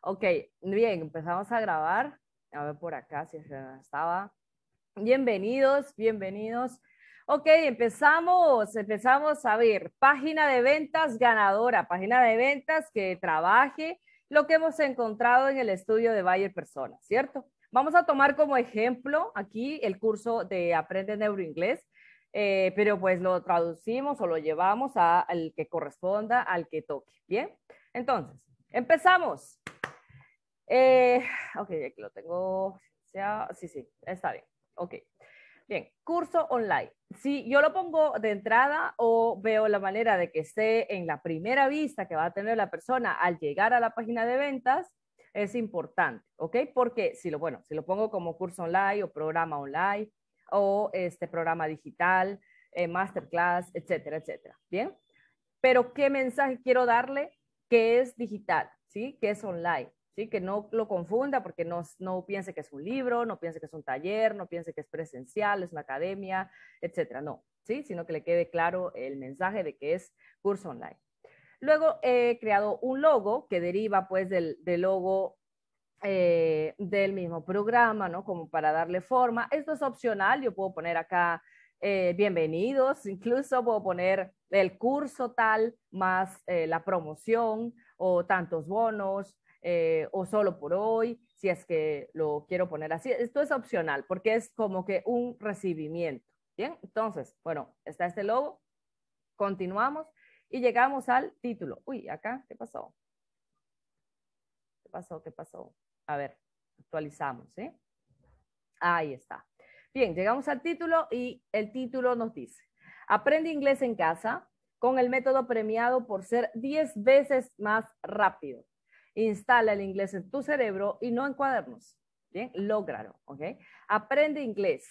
Ok, bien, empezamos a grabar. A ver por acá si estaba. Bienvenidos, bienvenidos. Ok, empezamos, empezamos a ver página de ventas ganadora, página de ventas que trabaje lo que hemos encontrado en el estudio de Bayer Persona, ¿cierto? Vamos a tomar como ejemplo aquí el curso de Aprende Neuroinglés, eh, pero pues lo traducimos o lo llevamos a, al que corresponda, al que toque, ¿bien? Entonces, empezamos. Eh, ok, aquí lo tengo. sí, sí, está bien. Ok. Bien, curso online. Si yo lo pongo de entrada o veo la manera de que esté en la primera vista que va a tener la persona al llegar a la página de ventas, es importante, ¿ok? Porque si lo, bueno, si lo pongo como curso online o programa online o este programa digital, eh, masterclass, etcétera, etcétera, ¿bien? Pero ¿qué mensaje quiero darle que es digital, ¿sí? Que es online que no lo confunda porque no, no piense que es un libro, no piense que es un taller, no piense que es presencial, es una academia, etcétera, no, ¿sí? Sino que le quede claro el mensaje de que es curso online. Luego he creado un logo que deriva pues del, del logo eh, del mismo programa, ¿no? Como para darle forma. Esto es opcional, yo puedo poner acá eh, bienvenidos, incluso puedo poner el curso tal, más eh, la promoción o tantos bonos eh, o solo por hoy, si es que lo quiero poner así. Esto es opcional porque es como que un recibimiento. Bien, entonces, bueno, está este logo, continuamos y llegamos al título. Uy, acá, ¿qué pasó? ¿Qué pasó? ¿Qué pasó? A ver, actualizamos, Ahí está. Bien, llegamos al título y el título nos dice, aprende inglés en casa con el método premiado por ser 10 veces más rápido. Instala el inglés en tu cerebro y no en cuadernos. Bien, lógralo, ¿ok? Aprende inglés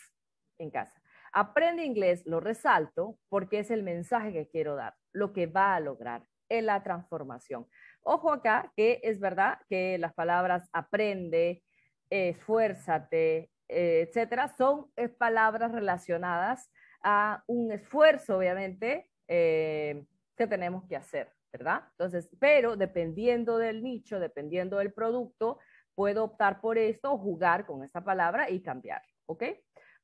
en casa. Aprende inglés, lo resalto, porque es el mensaje que quiero dar, lo que va a lograr en la transformación. Ojo acá, que es verdad que las palabras aprende, esfuérzate, etcétera, son eh, palabras relacionadas a un esfuerzo, obviamente, eh, que tenemos que hacer. ¿verdad? Entonces, pero dependiendo del nicho, dependiendo del producto, puedo optar por esto, jugar con esta palabra y cambiar, ¿ok?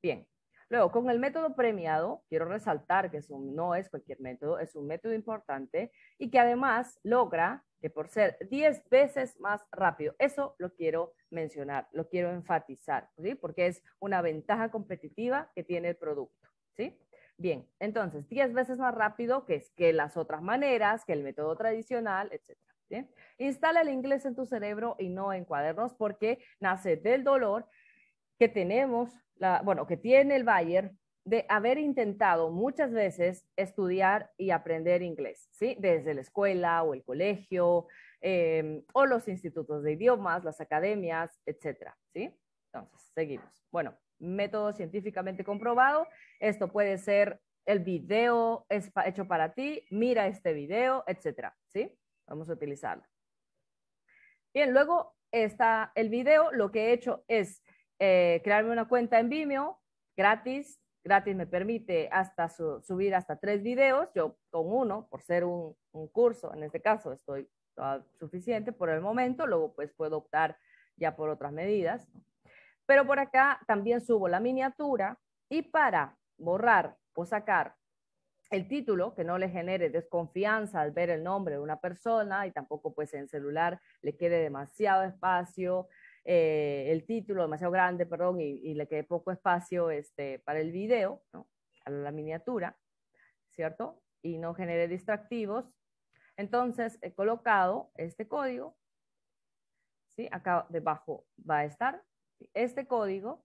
Bien. Luego, con el método premiado, quiero resaltar que no es cualquier método, es un método importante y que además logra que por ser 10 veces más rápido, eso lo quiero mencionar, lo quiero enfatizar, ¿sí? porque es una ventaja competitiva que tiene el producto. ¿sí? Bien, entonces, 10 veces más rápido que, que las otras maneras, que el método tradicional, etc. Instala el inglés en tu cerebro y no en cuadernos porque nace del dolor que tenemos, la, bueno, que tiene el Bayer de haber intentado muchas veces estudiar y aprender inglés, ¿sí? Desde la escuela o el colegio em, o los institutos de idiomas, las academias, etcétera, ¿sí? Entonces, seguimos. Bueno, método científicamente comprobado. Esto puede ser el video hecho para ti, mira este video, etcétera, ¿sí? Vamos a utilizarlo. Bien, luego está el video. Lo que he hecho es eh, crearme una cuenta en Vimeo gratis. Gratis me permite hasta subir hasta tres videos. Yo con uno, por ser un, curso, en este caso estoy ah, suficiente por el momento. Luego pues puedo optar ya por otras medidas. Pero por acá también subo la miniatura y para borrar o sacar el título, que no le genere desconfianza al ver el nombre de una persona y tampoco pues en celular le quede demasiado espacio, eh, el título demasiado grande, perdón, y, le quede poco espacio este, para el video, ¿no? a la miniatura, ¿cierto? Y no genere distractivos. Entonces he colocado este código, ¿sí? Acá debajo va a estar este código,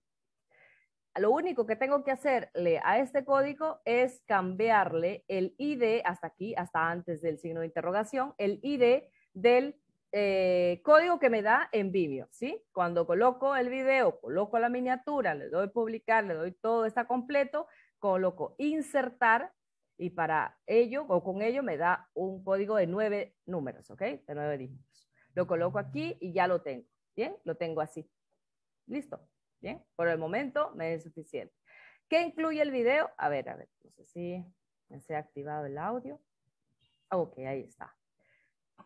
lo único que tengo que hacerle a este código es cambiarle el ID, hasta aquí, hasta antes del signo de interrogación, el ID del eh, código que me da en Vimeo, ¿sí? Cuando coloco el video, coloco la miniatura, le doy publicar, le doy todo, está completo, coloco insertar y para ello o con ello me da un código de nueve números, ¿ok? De nueve dígitos. Lo coloco aquí y ya lo tengo, ¿bien? Lo tengo así. Listo. Bien, por el momento me es suficiente. ¿Qué incluye el video? A ver, a ver, no sé si se ha activado el audio. Ok, ahí está.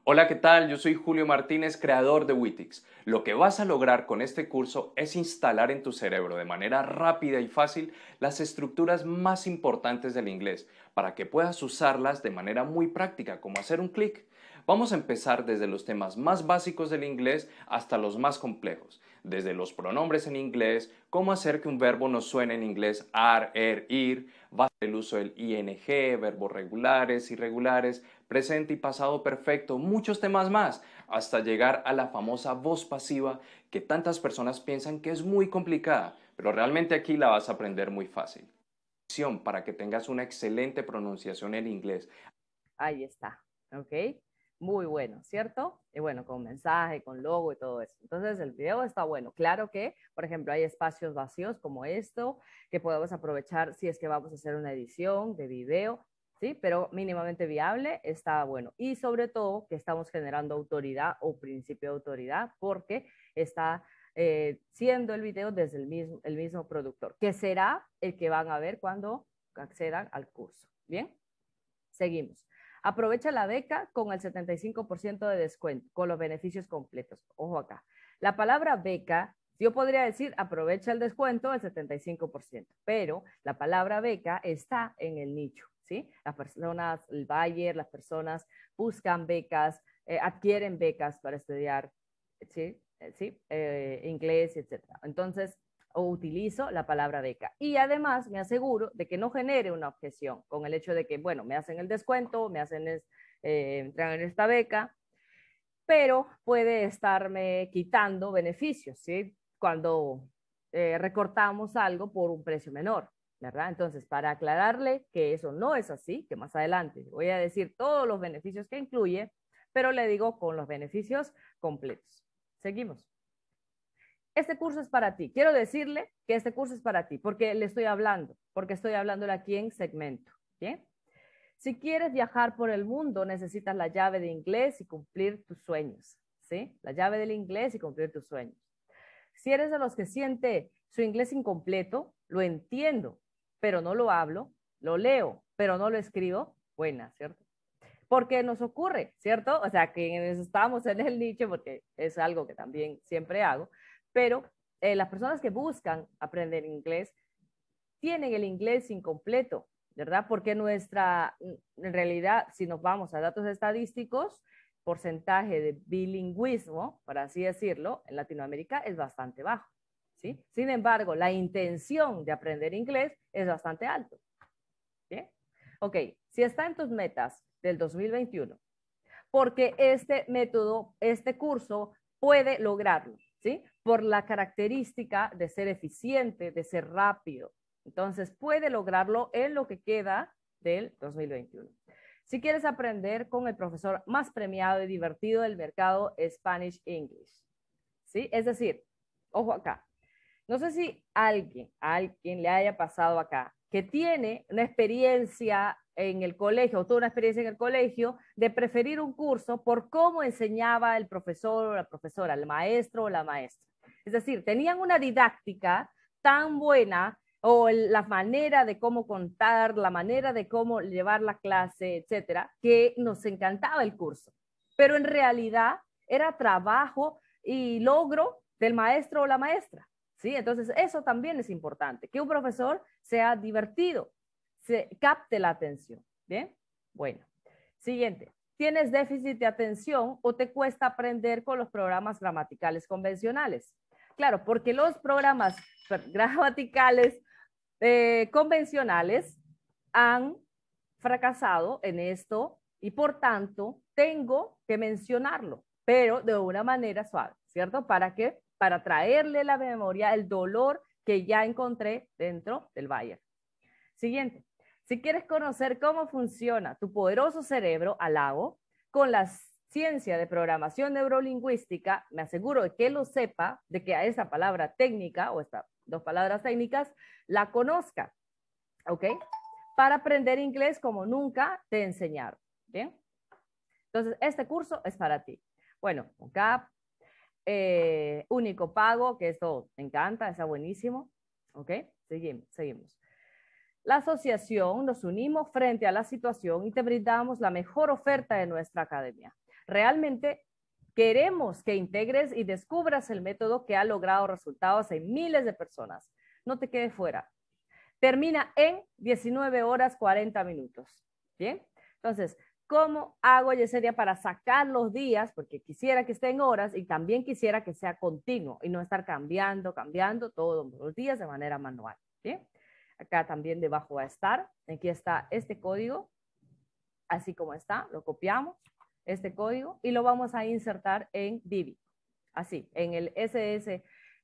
Hola, ¿qué tal? Yo soy Julio Martínez, creador de Witix. Lo que vas a lograr con este curso es instalar en tu cerebro de manera rápida y fácil las estructuras más importantes del inglés para que puedas usarlas de manera muy práctica, como hacer un clic Vamos a empezar desde los temas más básicos del inglés hasta los más complejos, desde los pronombres en inglés, cómo hacer que un verbo no suene en inglés ar, er, ir, el uso del ing, verbos regulares, irregulares, presente y pasado perfecto, muchos temas más, hasta llegar a la famosa voz pasiva que tantas personas piensan que es muy complicada, pero realmente aquí la vas a aprender muy fácil. Para que tengas una excelente pronunciación en inglés. Ahí está, ¿ok? muy bueno, ¿cierto? Y bueno, con mensaje, con logo y todo eso. Entonces el video está bueno. Claro que, por ejemplo, hay espacios vacíos como esto que podemos aprovechar si es que vamos a hacer una edición de video, ¿sí? Pero mínimamente viable está bueno. Y sobre todo que estamos generando autoridad o principio de autoridad porque está eh, siendo el video desde el mismo, el mismo productor, que será el que van a ver cuando accedan al curso. Bien, seguimos. Aprovecha la beca con el 75% de descuento, con los beneficios completos. Ojo acá. La palabra beca, yo podría decir aprovecha el descuento del 75%, pero la palabra beca está en el nicho, ¿sí? Las personas, el Bayer, las personas buscan becas, eh, adquieren becas para estudiar, ¿sí? Eh, ¿Sí? Eh, inglés, etcétera. Entonces, o utilizo la palabra beca. Y además me aseguro de que no genere una objeción con el hecho de que, bueno, me hacen el descuento, me hacen es, eh, en esta beca, pero puede estarme quitando beneficios, ¿sí? Cuando eh, recortamos algo por un precio menor, ¿verdad? Entonces, para aclararle que eso no es así, que más adelante voy a decir todos los beneficios que incluye, pero le digo con los beneficios completos. Seguimos este curso es para ti. Quiero decirle que este curso es para ti, porque le estoy hablando, porque estoy hablándole aquí en segmento. ¿Bien? Si quieres viajar por el mundo, necesitas la llave de inglés y cumplir tus sueños. ¿Sí? La llave del inglés y cumplir tus sueños. Si eres de los que siente su inglés incompleto, lo entiendo, pero no lo hablo, lo leo, pero no lo escribo, buena, ¿cierto? Porque nos ocurre, ¿cierto? O sea, que estamos en el nicho, porque es algo que también siempre hago, pero eh, las personas que buscan aprender inglés tienen el inglés incompleto, ¿verdad? Porque nuestra, mm, en realidad, si nos vamos a datos estadísticos, porcentaje de bilingüismo, por así decirlo, en Latinoamérica es bastante bajo, ¿sí? Sin embargo, la intención de aprender inglés es bastante alto, ¿sí? Ok, si está en tus metas del 2021, porque este método, este curso puede lograrlo, ¿sí? por la característica de ser eficiente, de ser rápido. Entonces, puede lograrlo en lo que queda del 2021. Si quieres aprender con el profesor más premiado y divertido del mercado, Spanish English. ¿Sí? Es decir, ojo acá. No sé si alguien, alguien le haya pasado acá, que tiene una experiencia en el colegio, o tuvo una experiencia en el colegio, de preferir un curso por cómo enseñaba el profesor o la profesora, el maestro o la maestra. Es decir, tenían una didáctica tan buena o la manera de cómo contar, la manera de cómo llevar la clase, etcétera, que nos encantaba el curso. Pero en realidad era trabajo y logro del maestro o la maestra. ¿sí? Entonces, eso también es importante, que un profesor sea divertido, se capte la atención. bueno. Siguiente. ¿Tienes déficit de atención o te cuesta aprender con los programas gramaticales convencionales? Claro, porque los programas gramaticales eh, convencionales han fracasado en esto y por tanto tengo que mencionarlo, pero de una manera suave, ¿cierto? Para que para traerle la memoria el dolor que ya encontré dentro del Bayer. Siguiente. Si quieres conocer cómo funciona tu poderoso cerebro al con las ciencia de programación neurolingüística, me aseguro de que lo sepa, de que a esa palabra técnica o estas dos palabras técnicas la conozca, ¿ok? Para aprender inglés como nunca te enseñaron, ¿bien? Entonces, este curso es para ti. Bueno, un CAP, eh, único pago, que esto me encanta, está buenísimo, ¿ok? Seguimos, seguimos. La asociación nos unimos frente a la situación y te brindamos la mejor oferta de nuestra academia. Realmente queremos que integres y descubras el método que ha logrado resultados en miles de personas. No te quedes fuera. Termina en 19 horas 40 minutos. Bien, entonces, ¿cómo hago Yesenia para sacar los días? Porque quisiera que estén horas y también quisiera que sea continuo y no estar cambiando, cambiando todos los días de manera manual. Bien, acá también debajo va a estar. Aquí está este código, así como está, lo copiamos este código y lo vamos a insertar en Divi. Así, en el SS,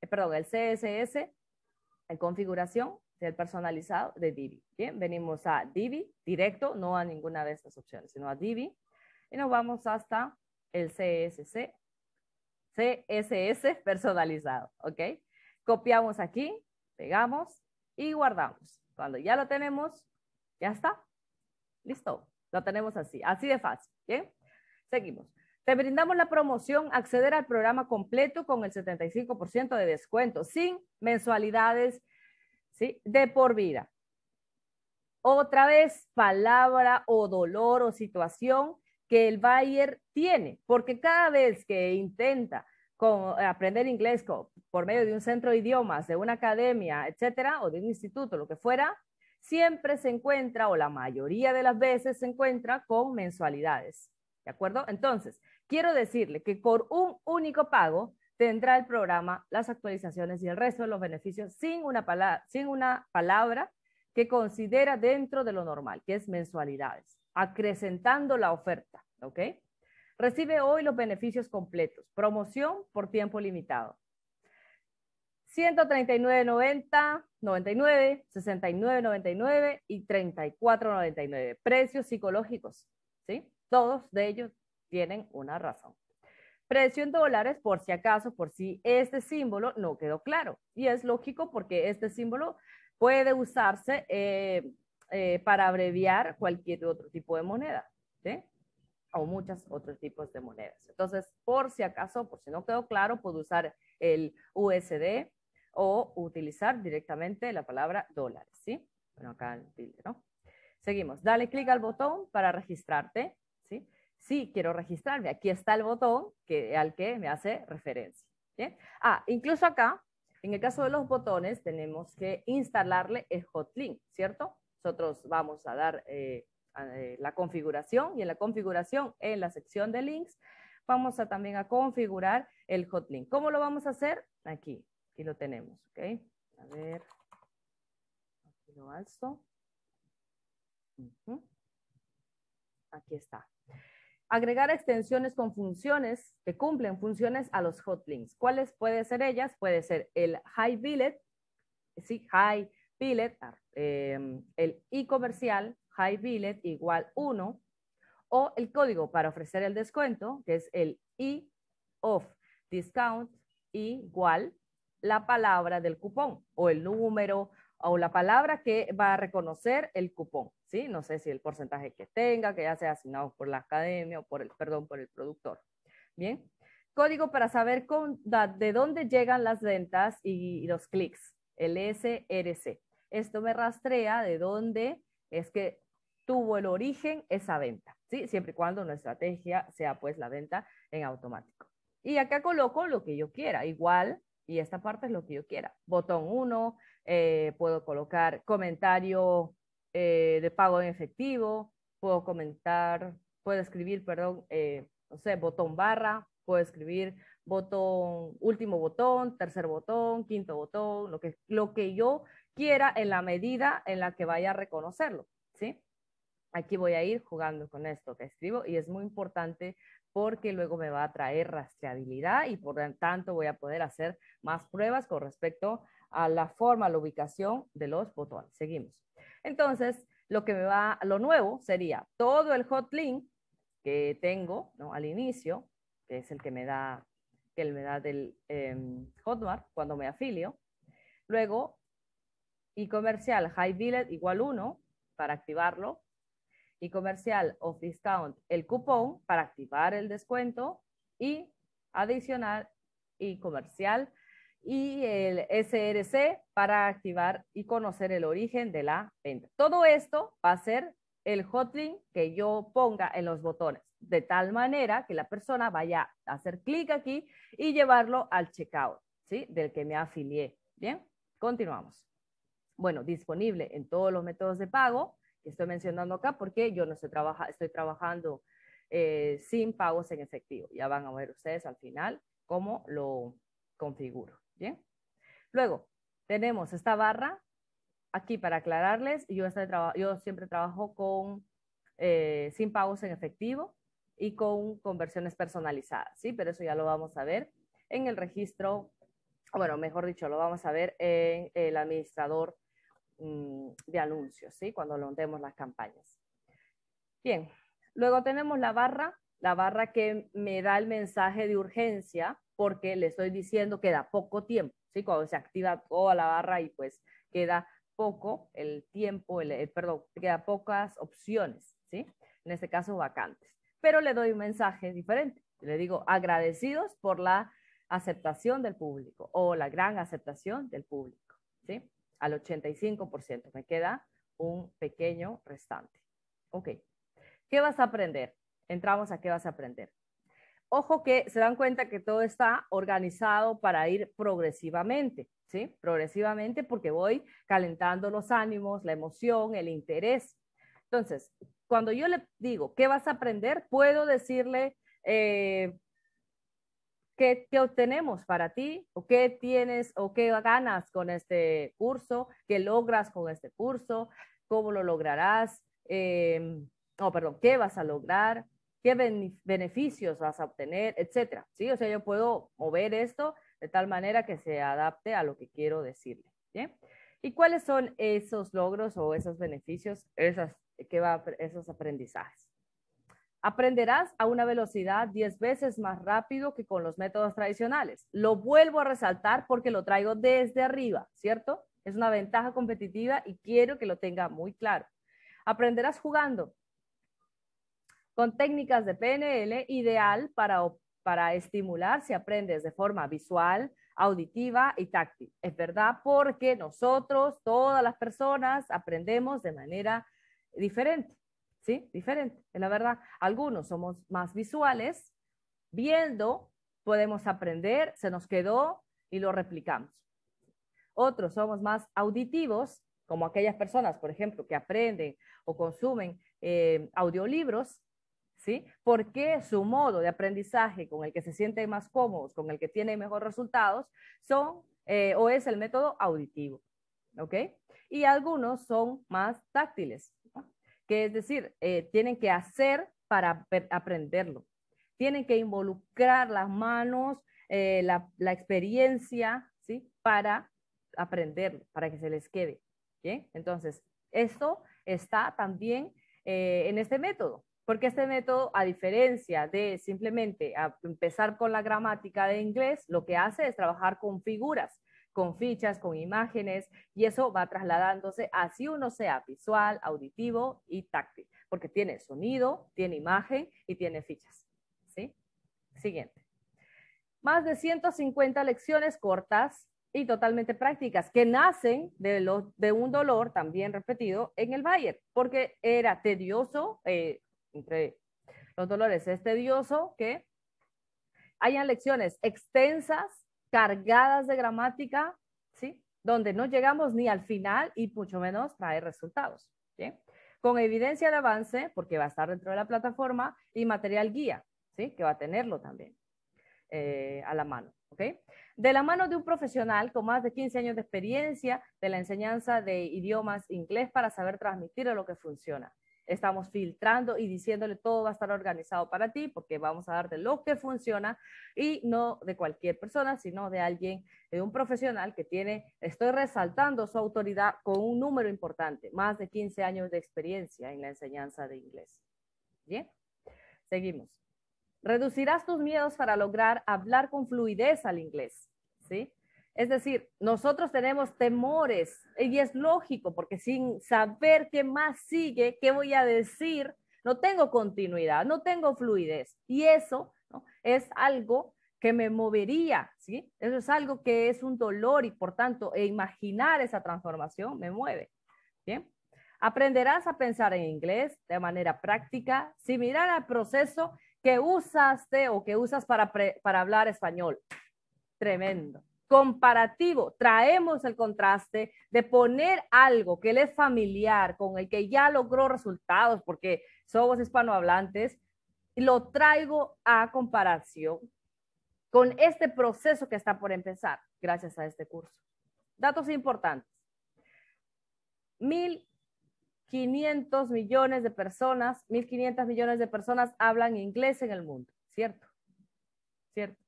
eh, perdón, el CSS, en configuración del personalizado de Divi. Bien, venimos a Divi directo, no a ninguna de estas opciones, sino a Divi y nos vamos hasta el CSS, CSS personalizado, ¿ok? Copiamos aquí, pegamos y guardamos. Cuando ya lo tenemos, ya está, listo. Lo tenemos así, así de fácil, ¿bien? Seguimos. Te brindamos la promoción acceder al programa completo con el 75% de descuento, sin mensualidades ¿sí? de por vida. Otra vez, palabra o dolor o situación que el Bayer tiene, porque cada vez que intenta aprender inglés por medio de un centro de idiomas, de una academia, etcétera, o de un instituto, lo que fuera, siempre se encuentra, o la mayoría de las veces se encuentra con mensualidades. ¿De acuerdo? Entonces, quiero decirle que por un único pago tendrá el programa las actualizaciones y el resto de los beneficios sin una, palabra, sin una palabra que considera dentro de lo normal, que es mensualidades, acrecentando la oferta. ¿Ok? Recibe hoy los beneficios completos, promoción por tiempo limitado. 139.90, 99, 69.99 y 34.99. Precios psicológicos, ¿sí? Todos de ellos tienen una razón. Precio en dólares, por si acaso, por si este símbolo no quedó claro. Y es lógico porque este símbolo puede usarse eh, eh, para abreviar cualquier otro tipo de moneda, ¿sí? O muchos otros tipos de monedas. Entonces, por si acaso, por si no quedó claro, puedo usar el USD o utilizar directamente la palabra dólares, ¿sí? Bueno, acá el ¿no? Seguimos. Dale clic al botón para registrarte sí, quiero registrarme. Aquí está el botón que, al que me hace referencia. Ah, incluso acá, en el caso de los botones, tenemos que instalarle el hotlink, ¿cierto? Nosotros vamos a dar eh, eh, la configuración y en la configuración, en la sección de links, vamos a también a configurar el hotlink. ¿Cómo lo vamos a hacer? Aquí, aquí lo tenemos, A ver, aquí lo alzo. Aquí está. Agregar extensiones con funciones que cumplen funciones a los hotlinks. ¿Cuáles pueden ser ellas? Puede ser el high billet, sí, high billet, ah, em, el e-comercial, high billet igual 1, o el código para ofrecer el descuento, que es el e-off discount igual la palabra del cupón o el número o la palabra que va a reconocer el cupón. ¿sí? No sé si el porcentaje que tenga, que ya sea asignado por la academia o por el, perdón, por el productor. Bien, código para saber de dónde llegan las ventas y, los clics, el SRC. Esto me rastrea de dónde es que tuvo el origen esa venta, ¿sí? Siempre y cuando nuestra estrategia sea pues la venta en automático. Y acá coloco lo que yo quiera, igual, y esta parte es lo que yo quiera. Botón 1, eh, puedo colocar comentario eh, de pago en efectivo, puedo comentar, puedo escribir, perdón, eh, no sé, botón barra, puedo escribir botón, último botón, tercer botón, quinto botón, lo que, lo que yo quiera en la medida en la que vaya a reconocerlo, ¿sí? Aquí voy a ir jugando con esto que escribo y es muy importante porque luego me va a traer rastreabilidad y por tanto voy a poder hacer más pruebas con respecto a la forma, la ubicación de los botones. Seguimos. Entonces, lo que me va, lo nuevo sería todo el hotlink que tengo al inicio, que es el que me da, que me da del em, Hotmart cuando me afilio. Luego, y e comercial high billet igual 1 para activarlo. Y comercial of discount el cupón para activar el descuento. Y adicional y comercial y el SRC para activar y conocer el origen de la venta. Todo esto va a ser el hotlink que yo ponga en los botones, de tal manera que la persona vaya a hacer clic aquí y llevarlo al checkout, ¿sí? Del que me afilié. Bien, continuamos. Bueno, disponible en todos los métodos de pago que estoy mencionando acá porque yo no estoy, estoy trabajando eh, sin pagos en efectivo. Ya van a ver ustedes al final cómo lo configuro. Bien. Luego, tenemos esta barra aquí para aclararles. Yo, yo siempre trabajo con eh, sin pagos en efectivo y con conversiones personalizadas, ¿sí? Pero eso ya lo vamos a ver en el registro, bueno, mejor dicho, lo vamos a ver en el administrador mm, de anuncios, ¿sí? Cuando montemos las campañas. Bien, luego tenemos la barra, la barra que me da el mensaje de urgencia porque le estoy diciendo que da poco tiempo, ¿sí? Cuando se activa toda la barra y pues queda poco el tiempo, el, eh, perdón, queda pocas opciones, ¿sí? En este caso vacantes. Pero le doy un mensaje diferente. Le digo agradecidos por la aceptación del público o la gran aceptación del público, ¿sí? Al 85%. Me queda un pequeño restante. Ok. ¿Qué vas a aprender? Entramos a qué vas a aprender. Ojo que se dan cuenta que todo está organizado para ir progresivamente, ¿sí? Progresivamente porque voy calentando los ánimos, la emoción, el interés. Entonces, cuando yo le digo, ¿qué vas a aprender? Puedo decirle, eh, ¿qué, ¿qué, obtenemos para ti? ¿O qué tienes o qué ganas con este curso? ¿Qué logras con este curso? ¿Cómo lo lograrás? Eh, em, oh, no, perdón, ¿qué vas a lograr? qué beneficios vas a obtener, etcétera. ¿sí? O sea, yo puedo mover esto de tal manera que se adapte a lo que quiero decirle. ¿Y cuáles son esos logros o esos beneficios, esas, que va, esos aprendizajes? Aprenderás a una velocidad 10 veces más rápido que con los métodos tradicionales. Lo vuelvo a resaltar porque lo traigo desde arriba, ¿cierto? Es una ventaja competitiva y quiero que lo tenga muy claro. Aprenderás jugando. Con técnicas de PNL, ideal para, para estimular si aprendes de forma visual, auditiva y táctil. Es verdad porque nosotros, todas las personas, aprendemos de manera diferente, ¿sí? Diferente, es la verdad. Algunos somos más visuales, viendo podemos aprender, se nos quedó y lo replicamos. Otros somos más auditivos, como aquellas personas, por ejemplo, que aprenden o consumen eh, audiolibros, ¿sí? Porque su modo de aprendizaje con el que se siente más cómodo, con el que tiene mejores resultados, son eh, o es el método auditivo, ¿ok? Y algunos son más táctiles, que es decir, eh, tienen que hacer para aprenderlo. Tienen que involucrar las manos, eh, la, experiencia, ¿sí? Para aprenderlo, para que se les quede. ¿bien? Entonces, esto está también en este método, porque este método, a diferencia de simplemente ah, empezar con la gramática de inglés, lo que hace es trabajar con figuras, con fichas, con imágenes, y eso va trasladándose así uno sea visual, auditivo y táctil, porque tiene sonido, tiene imagen y tiene fichas. ¿sí? Siguiente. Más de 150 lecciones cortas y totalmente prácticas que nacen de, de un dolor también repetido en el Bayer, porque era tedioso. Eh, entre los dolores. Es tedioso que hayan lecciones extensas, cargadas de gramática, ¿sí? Donde no llegamos ni al final y mucho menos traer resultados. Con evidencia de avance, porque va a estar dentro de la plataforma, y material guía, ¿sí? Que va a tenerlo también eh, a la mano. ¿Okay? De la mano de un profesional con más de 15 años de experiencia de la enseñanza de idiomas inglés para saber transmitir lo que funciona estamos filtrando y diciéndole todo va a estar organizado para ti porque vamos a darte lo que funciona y no de cualquier persona, sino de alguien, de un profesional que tiene, estoy resaltando su autoridad con un número importante, más de 15 años de experiencia en la enseñanza de inglés. Bien, seguimos. Reducirás tus miedos para lograr hablar con fluidez al inglés, ¿sí? Es decir, nosotros tenemos temores y es lógico porque sin saber qué más sigue, qué voy a decir, no tengo continuidad, no tengo fluidez. Y eso es algo que me movería, ¿sí? Eso es algo que es un dolor y por tanto e imaginar esa transformación me mueve. ¿Bien? Aprenderás a pensar en inglés de manera práctica, mirar al proceso que usaste o que usas para hablar español. Tremendo comparativo, traemos el contraste de poner algo que le es familiar, con el que ya logró resultados, porque somos hispanohablantes, y lo traigo a comparación con este proceso que está por empezar gracias a este curso. Datos importantes. 1.500 millones de personas, 1.500 millones de personas hablan inglés en el mundo, ¿cierto? ¿Cierto?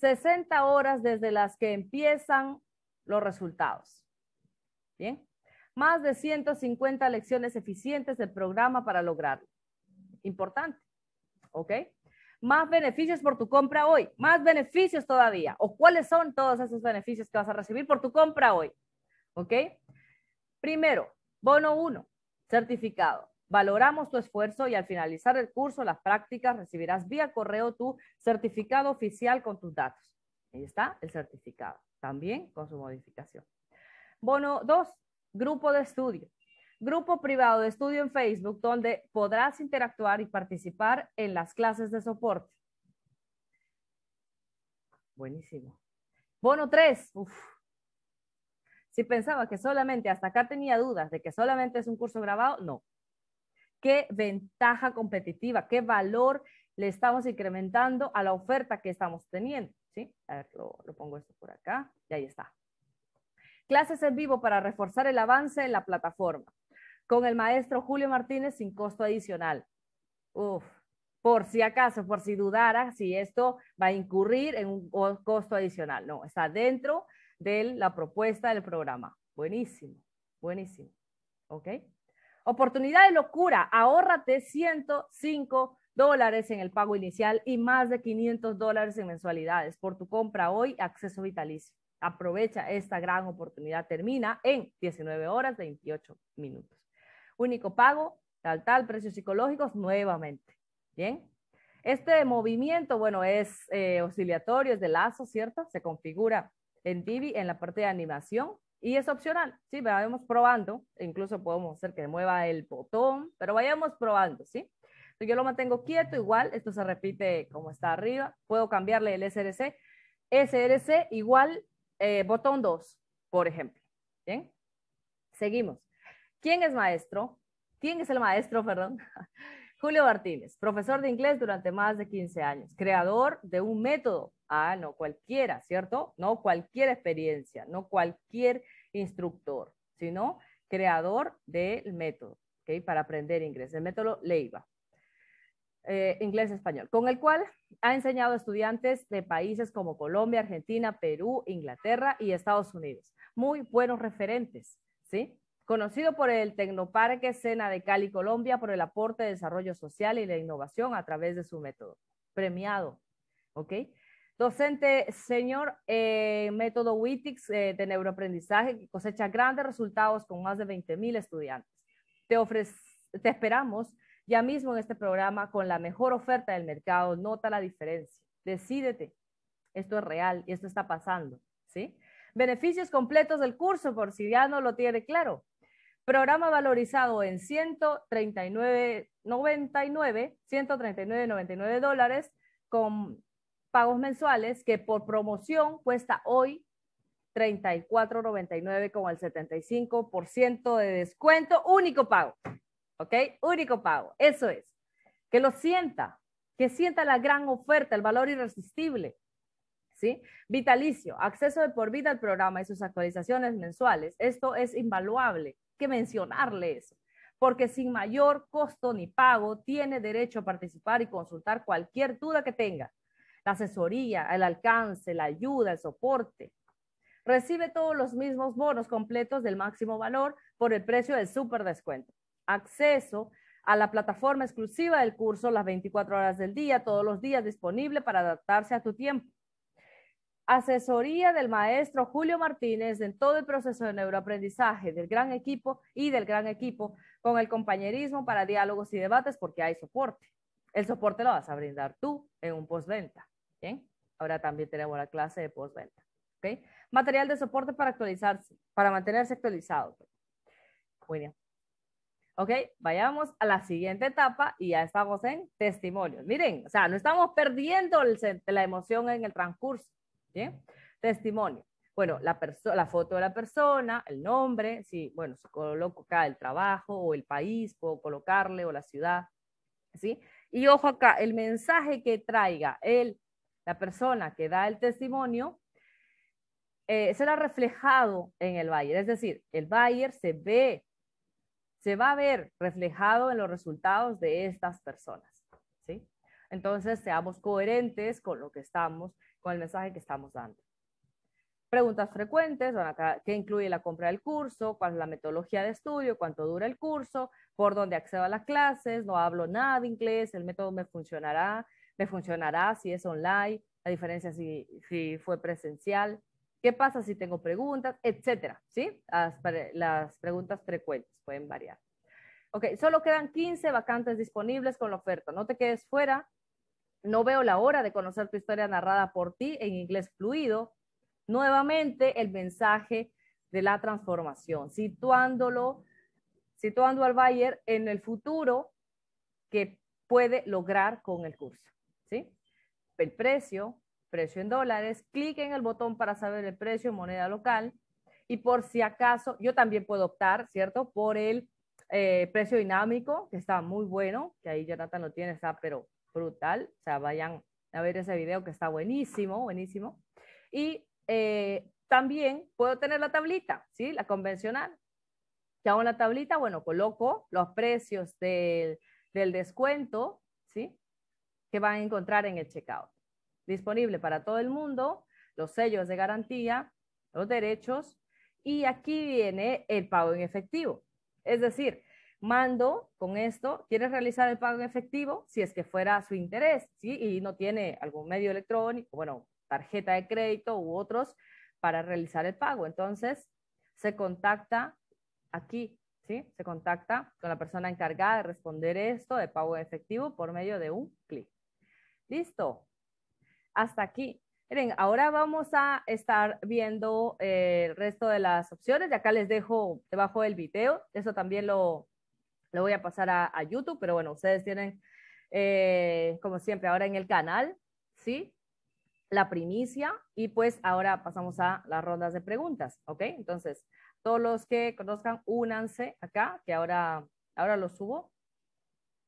60 horas desde las que empiezan los resultados. Bien, más de 150 lecciones eficientes del programa para lograrlo. Importante, ¿ok? Más beneficios por tu compra hoy, más beneficios todavía. ¿O cuáles son todos esos beneficios que vas a recibir por tu compra hoy? ¿Ok? Primero, bono 1, certificado. Valoramos tu esfuerzo y al finalizar el curso, las prácticas, recibirás vía correo tu certificado oficial con tus datos. Ahí está el certificado, también con su modificación. Bono 2, grupo de estudio. Grupo privado de estudio en Facebook donde podrás interactuar y participar en las clases de soporte. Buenísimo. Bono 3. Si pensaba que solamente hasta acá tenía dudas de que solamente es un curso grabado, no, qué ventaja competitiva, qué valor le estamos incrementando a la oferta que estamos teniendo. ¿sí? A ver, lo, pongo esto por acá y ahí está. Clases en vivo para reforzar el avance en la plataforma con el maestro Julio Martínez sin costo adicional. Uf, por si acaso, por si dudara si esto va a incurrir en un costo adicional. No, está dentro de la propuesta del programa. Buenísimo, buenísimo. ¿Ok? Oportunidad de locura, ahórrate 105 dólares en el pago inicial y más de 500 dólares en mensualidades por tu compra hoy, acceso vitalicio. Aprovecha esta gran oportunidad. Termina en 19 horas 28 minutos. Único pago, tal, tal, precios psicológicos nuevamente. Bien. Este movimiento, bueno, es eh, oscilatorio, es de lazo, ¿cierto? Se configura en Divi en la parte de animación y es opcional, ¿sí? Vayamos probando, e incluso podemos hacer que mueva el botón, pero vayamos probando, ¿sí? yo lo mantengo quieto, igual, esto se repite como está arriba, puedo cambiarle el SRC, SRC igual eh, botón 2, por ejemplo, ¿bien? Seguimos. ¿Quién es maestro? ¿Quién es el maestro, perdón? Julio Martínez, profesor de inglés durante más de 15 años, creador de un método. Ah, no cualquiera, ¿cierto? No cualquier experiencia, no cualquier instructor, sino creador del método ¿ok? para aprender inglés, el método Leiva. Eh, inglés-español, con el cual ha enseñado a estudiantes de países como Colombia, Argentina, Perú, Inglaterra y Estados Unidos. Muy buenos referentes, ¿sí? conocido por el Tecnoparque Sena de Cali, Colombia, por el aporte de desarrollo social y la innovación a través de su método. Premiado, ¿ok? Docente señor, eh, método WITIX eh, de neuroaprendizaje cosecha grandes resultados con más de 20.000 estudiantes. Te, te esperamos ya mismo en este programa con la mejor oferta del mercado. Nota la diferencia. Decídete. Esto es real y esto está pasando, ¿sí? Beneficios completos del curso, por si ya no lo tiene claro. Programa valorizado en 139.99, 139.99 dólares con pagos mensuales que por promoción cuesta hoy 34.99 con el 75% de descuento, único pago. ¿Ok? Único pago. Eso es. Que lo sienta, que sienta la gran oferta, el valor irresistible. ¿Sí? Vitalicio, acceso de por vida al programa y sus actualizaciones mensuales. Esto es invaluable que mencionarle eso, porque sin mayor costo ni pago tiene derecho a participar y consultar cualquier duda que tenga. La asesoría, el alcance, la ayuda, el soporte. Recibe todos los mismos bonos completos del máximo valor por el precio del super descuento. Acceso a la plataforma exclusiva del curso las 24 horas del día, todos los días disponible para adaptarse a tu tiempo asesoría del maestro Julio Martínez en todo el proceso de neuroaprendizaje del gran equipo y del gran equipo con el compañerismo para diálogos y debates porque hay soporte. El soporte lo vas a brindar tú en un postventa. ¿Bien? Ahora también tenemos la clase de postventa. ¿Ok? Material de soporte para actualizarse, para mantenerse actualizado. Muy bien. Ok, vayamos a la siguiente etapa y ya estamos en testimonios. Miren, o sea, no estamos perdiendo la emoción en el transcurso Testimonio. Bueno, la, la foto de la persona, el nombre, si, bueno, se coloca acá el trabajo o el país, puedo colocarle o la ciudad, ¿sí? Y ojo acá, el mensaje que traiga el, la persona que da el testimonio eh, será reflejado en el Bayer. Es decir, el Bayer se ve, se va a ver reflejado en los resultados de estas personas. ¿sí? Entonces, seamos coherentes con lo que estamos con el mensaje que estamos dando. Preguntas frecuentes, ¿qué incluye la compra del curso? ¿Cuál es la metodología de estudio? ¿Cuánto dura el curso? ¿Por dónde accedo a las clases? ¿No hablo nada de inglés? ¿El método me funcionará? ¿Me funcionará si es online? ¿La diferencia si, si fue presencial? ¿Qué pasa si tengo preguntas? Etcétera, ¿sí? Las, las preguntas frecuentes pueden variar. Ok, solo quedan 15 vacantes disponibles con la oferta. No te quedes fuera. No veo la hora de conocer tu historia narrada por ti en inglés fluido. Nuevamente, el mensaje de la transformación, situándolo, situando al Bayer en el futuro que puede lograr con el curso. ¿sí? El precio, precio en dólares, clic en el botón para saber el precio en moneda local y por si acaso, yo también puedo optar, ¿cierto? Por el eh, precio dinámico, que está muy bueno, que ahí Jonathan lo tiene, está pero brutal. O sea, vayan a ver ese video que está buenísimo, buenísimo. Y eh, también puedo tener la tablita, ¿sí? La convencional. Ya hago la tablita? Bueno, coloco los precios del, del descuento, ¿sí? Que van a encontrar en el checkout. Disponible para todo el mundo, los sellos de garantía, los derechos, y aquí viene el pago en efectivo. Es decir, mando con esto, quiere realizar el pago en efectivo? Si es que fuera su interés, ¿sí? Y no tiene algún medio electrónico, bueno, tarjeta de crédito u otros para realizar el pago. Entonces, se contacta aquí, ¿sí? Se contacta con la persona encargada de responder esto de pago en efectivo por medio de un clic. Listo. Hasta aquí. Miren, ahora vamos a estar viendo eh, el resto de las opciones. Y acá les dejo debajo del video. Eso también lo, lo voy a pasar a, YouTube, pero bueno, ustedes tienen, eh, como siempre, ahora en el canal, ¿sí? La primicia y pues ahora pasamos a las rondas de preguntas, ¿ok? Entonces, todos los que conozcan, únanse acá, que ahora, ahora lo subo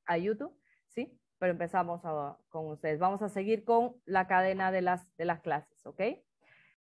a YouTube, ¿sí? Pero empezamos ah, con ustedes. Vamos a seguir con la cadena de las, de las clases, ¿ok?